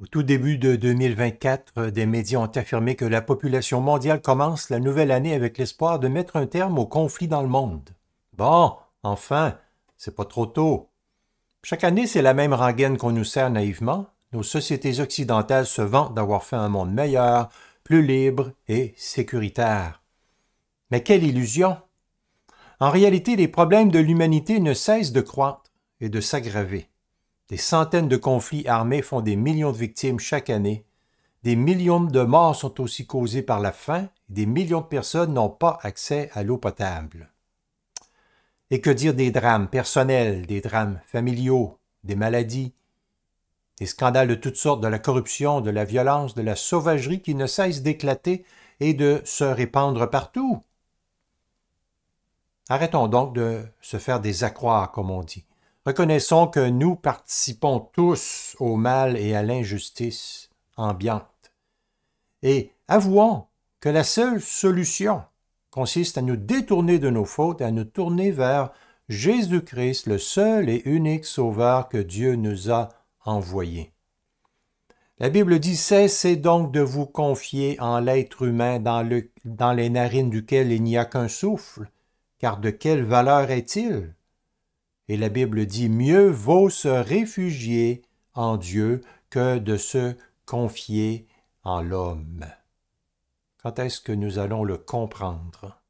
Au tout début de 2024, des médias ont affirmé que la population mondiale commence la nouvelle année avec l'espoir de mettre un terme au conflit dans le monde. Bon, enfin, c'est pas trop tôt. Chaque année, c'est la même rengaine qu'on nous sert naïvement. Nos sociétés occidentales se vantent d'avoir fait un monde meilleur, plus libre et sécuritaire. Mais quelle illusion En réalité, les problèmes de l'humanité ne cessent de croître et de s'aggraver. Des centaines de conflits armés font des millions de victimes chaque année. Des millions de morts sont aussi causés par la faim. Et des millions de personnes n'ont pas accès à l'eau potable. Et que dire des drames personnels, des drames familiaux, des maladies, des scandales de toutes sortes, de la corruption, de la violence, de la sauvagerie qui ne cessent d'éclater et de se répandre partout. Arrêtons donc de se faire des accroires, comme on dit. Reconnaissons que nous participons tous au mal et à l'injustice ambiante. Et avouons que la seule solution consiste à nous détourner de nos fautes et à nous tourner vers Jésus-Christ, le seul et unique Sauveur que Dieu nous a envoyé. La Bible dit Cessez donc de vous confier en l'être humain dans, dans les narines duquel il n'y a qu'un souffle, car de quelle valeur est-il et la Bible dit, mieux vaut se réfugier en Dieu que de se confier en l'homme. Quand est-ce que nous allons le comprendre